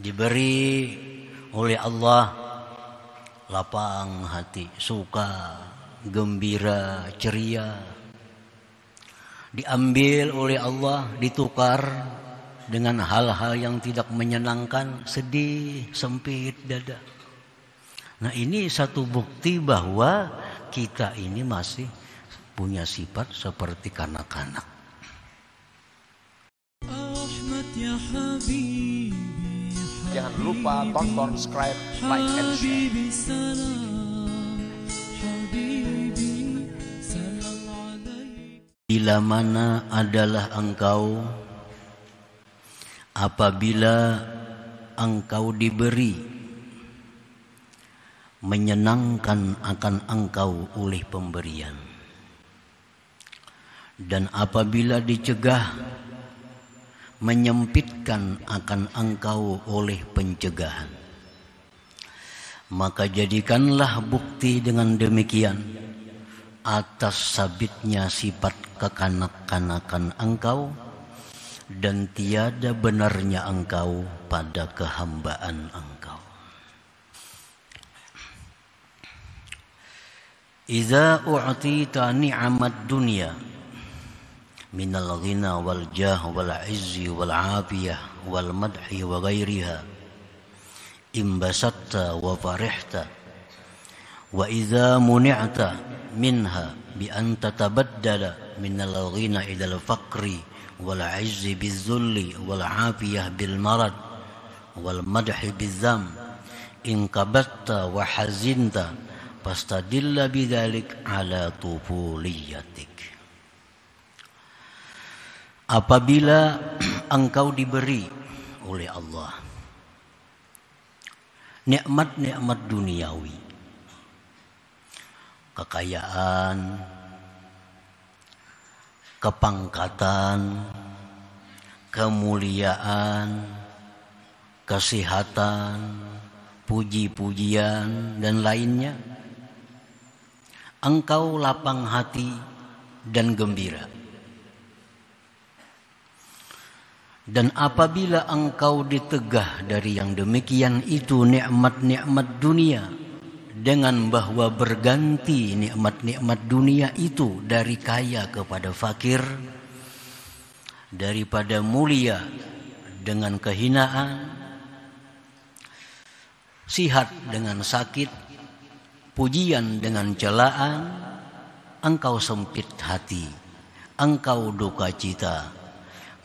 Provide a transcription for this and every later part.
diberi oleh Allah lapang hati, suka, gembira, ceria. Diambil oleh Allah, ditukar dengan hal-hal yang tidak menyenangkan, sedih, sempit dada. Nah, ini satu bukti bahwa kita ini masih punya sifat seperti kanak-kanak. ya Habib. Jangan lupa tonton, subscribe, like, and share. Bila mana adalah engkau apabila engkau diberi menyenangkan akan engkau oleh pemberian dan apabila dicegah menyempitkan akan engkau oleh pencegahan. Maka jadikanlah bukti dengan demikian atas sabitnya sifat kekanak-kanakan engkau dan tiada benarnya engkau pada kehambaan engkau. Iza u'atita ni'amat dunia من الغنى والجاه والعز والعافية والمدح وغيرها إن بسطت وفرحت وإذا منعت منها بأن تتبدل من الغنى إلى الفقر والعز بالذل والعافية بالمرض والمدح بالذم إن وحزنت فاستدل بذلك على طفوليتك apabila engkau diberi oleh Allah nikmat-nikmat duniawi kekayaan kepangkatan kemuliaan kesehatan puji-pujian dan lainnya engkau lapang hati dan gembira Dan apabila engkau ditegah dari yang demikian itu nikmat-nikmat dunia dengan bahwa berganti nikmat-nikmat dunia itu dari kaya kepada fakir, daripada mulia dengan kehinaan, sihat dengan sakit, pujian dengan celaan, engkau sempit hati, engkau duka cita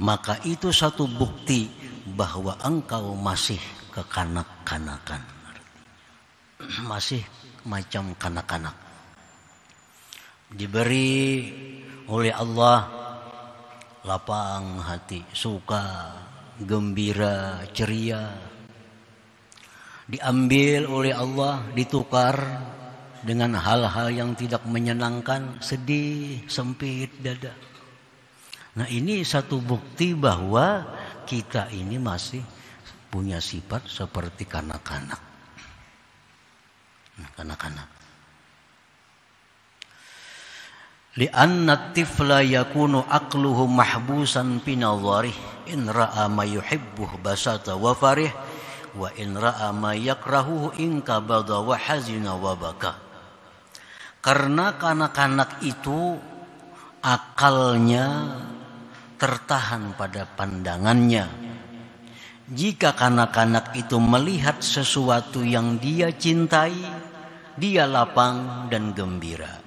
maka itu satu bukti bahwa engkau masih kekanak-kanakan. Masih macam kanak-kanak. Diberi oleh Allah lapang hati, suka, gembira, ceria. Diambil oleh Allah, ditukar dengan hal-hal yang tidak menyenangkan, sedih, sempit dada. Nah ini satu bukti bahwa kita ini masih punya sifat seperti kanak-kanak. Nah, kanak-kanak. Lianna tifla yakunu akluhu mahbusan pinawarih in ra'a ma yuhibbuh basata wa farih wa in ra'a ma yakrahuhu in kabada wa hazina wa baka. Karena kanak-kanak itu akalnya tertahan pada pandangannya. Jika kanak-kanak itu melihat sesuatu yang dia cintai, dia lapang dan gembira.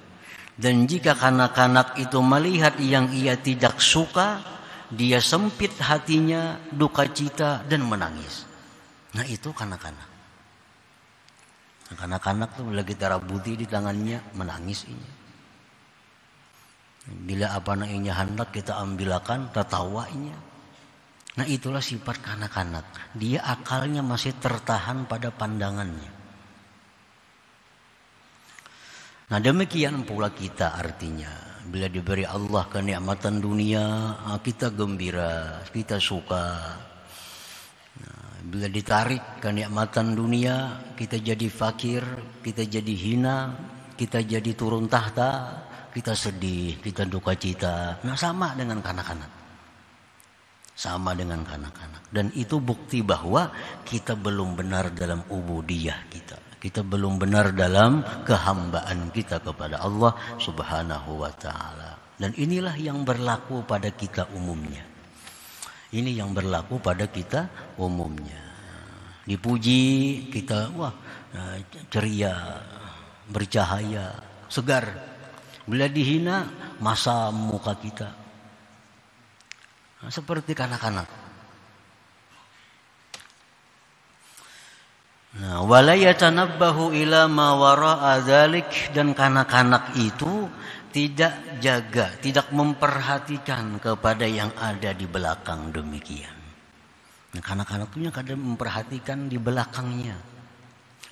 Dan jika kanak-kanak itu melihat yang ia tidak suka, dia sempit hatinya, duka cita, dan menangis. Nah itu kanak-kanak. Kanak-kanak itu lagi darah budi di tangannya, menangis ini. Bila apa inya hendak kita ambilakan tertawanya. Nah itulah sifat kanak-kanak. Dia akalnya masih tertahan pada pandangannya. Nah demikian pula kita artinya. Bila diberi Allah kenikmatan dunia, ah, kita gembira, kita suka. Nah, bila ditarik kenikmatan dunia, kita jadi fakir, kita jadi hina, kita jadi turun tahta, kita sedih, kita duka cita. Nah sama dengan kanak-kanak. Sama dengan kanak-kanak. Dan itu bukti bahwa kita belum benar dalam ubudiyah kita. Kita belum benar dalam kehambaan kita kepada Allah subhanahu wa ta'ala. Dan inilah yang berlaku pada kita umumnya. Ini yang berlaku pada kita umumnya. Dipuji kita, wah eh, ceria, bercahaya, segar Bila dihina, masa muka kita. Nah, seperti kanak-kanak. Nah, wala yatanabbahu ila ma wara'a dan kanak-kanak itu tidak jaga, tidak memperhatikan kepada yang ada di belakang demikian. Nah, kanak-kanak punya kadang memperhatikan di belakangnya.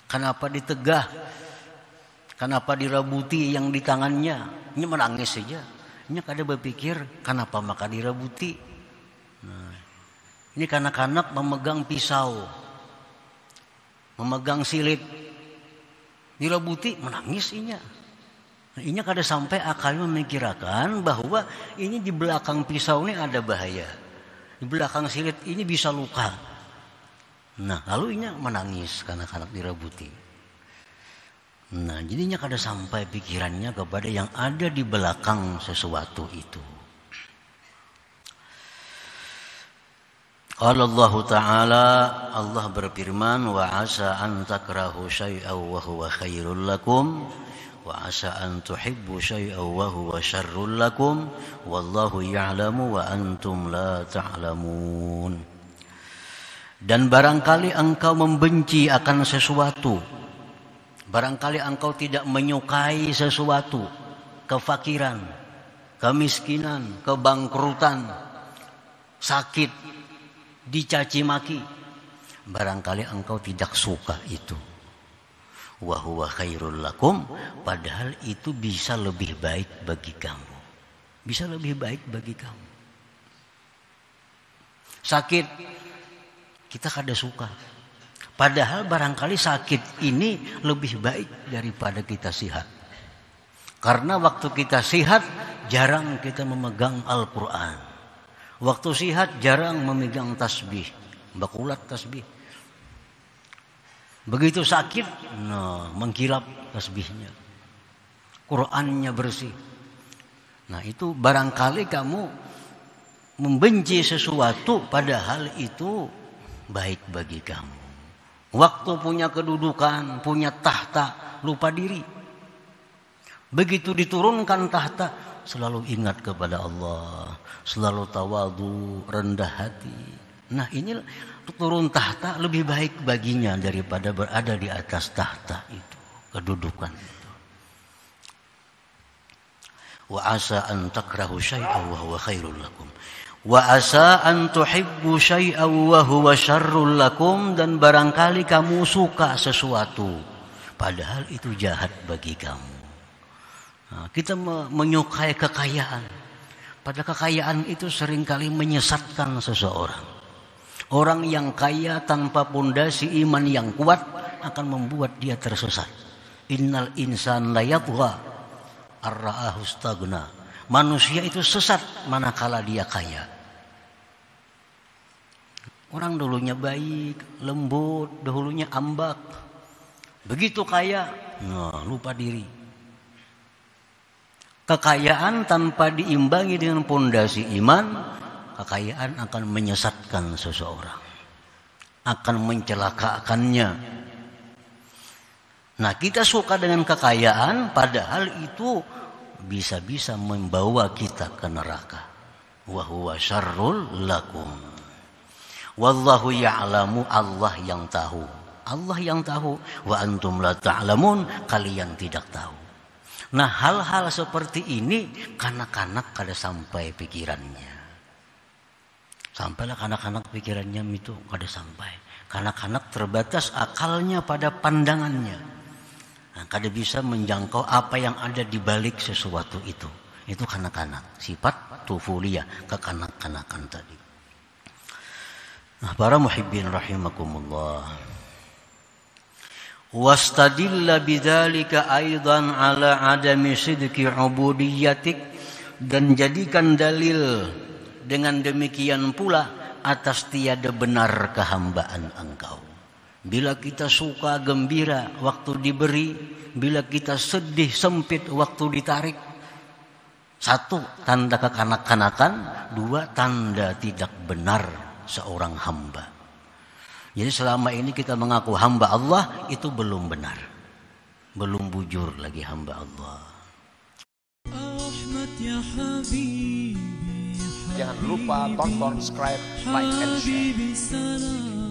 Kenapa ditegah? Kenapa dirabuti yang di tangannya? Ini menangis saja. Ini kada berpikir, kenapa maka dirabuti? Nah, ini kanak-kanak memegang pisau. Memegang silit. Dirabuti, menangis inya. Nah, inya kada sampai akal memikirkan bahwa ini di belakang pisau ini ada bahaya. Di belakang silit ini bisa luka. Nah, lalu inya menangis kanak-kanak dirabuti. Nah, jadinya kada sampai pikirannya kepada yang ada di belakang sesuatu itu. Qala Allah Ta'ala Allah berfirman wa asa an takrahu syai'aw wa huwa khairul lakum wa asa an tuhibbu syai'aw wa huwa syarrul lakum wallahu ya'lamu wa antum la ta'lamun. Dan barangkali engkau membenci akan sesuatu Barangkali engkau tidak menyukai sesuatu, kefakiran, kemiskinan, kebangkrutan, sakit, dicaci maki. Barangkali engkau tidak suka itu. Wahuwa khairul lakum, padahal itu bisa lebih baik bagi kamu. Bisa lebih baik bagi kamu. Sakit, kita kada suka Padahal barangkali sakit ini lebih baik daripada kita sihat. Karena waktu kita sihat jarang kita memegang Al-Quran. Waktu sihat jarang memegang tasbih. Bakulat tasbih. Begitu sakit, no, nah, mengkilap tasbihnya. Qurannya bersih. Nah itu barangkali kamu membenci sesuatu padahal itu baik bagi kamu. Waktu punya kedudukan, punya tahta, lupa diri. Begitu diturunkan tahta, selalu ingat kepada Allah, selalu tawadu, rendah hati. Nah, ini turun tahta lebih baik baginya daripada berada di atas tahta itu, kedudukan itu. Wa asa an takrahu syai'an wa huwa khairul lakum. Wa asa an tuhibbu syai'aw wa huwa syarrul lakum dan barangkali kamu suka sesuatu padahal itu jahat bagi kamu. Nah, kita menyukai kekayaan. Pada kekayaan itu seringkali menyesatkan seseorang. Orang yang kaya tanpa pondasi iman yang kuat akan membuat dia tersesat. Innal insan layatwa arra'ahu stagna. Manusia itu sesat manakala dia kaya. Orang dulunya baik, lembut, dahulunya ambak. Begitu kaya, nah, lupa diri. Kekayaan tanpa diimbangi dengan pondasi iman, kekayaan akan menyesatkan seseorang. Akan mencelakakannya. Nah, kita suka dengan kekayaan padahal itu bisa-bisa membawa kita ke neraka. Wahuwa syarrul lakum. Wallahu ya'lamu Allah yang tahu. Allah yang tahu wa antum la ta'lamun kalian tidak tahu. Nah hal-hal seperti ini kanak-kanak kada sampai pikirannya. Sampailah kanak-kanak pikirannya itu kada sampai. Kanak-kanak terbatas akalnya pada pandangannya. Nah, kada bisa menjangkau apa yang ada di balik sesuatu itu. Itu kanak-kanak. Sifat tufuliyah kekanak-kanakan tadi. Nah, para muhibbin rahimakumullah. Wastadilla bidzalika aidan ala adami sidqi ubudiyyatik dan jadikan dalil dengan demikian pula atas tiada benar kehambaan engkau. Bila kita suka gembira waktu diberi, bila kita sedih sempit waktu ditarik. Satu, tanda kekanak-kanakan, dua, tanda tidak benar seorang hamba. Jadi selama ini kita mengaku hamba Allah itu belum benar. Belum bujur lagi hamba Allah. Ya Jangan lupa tonton, subscribe, like, and share.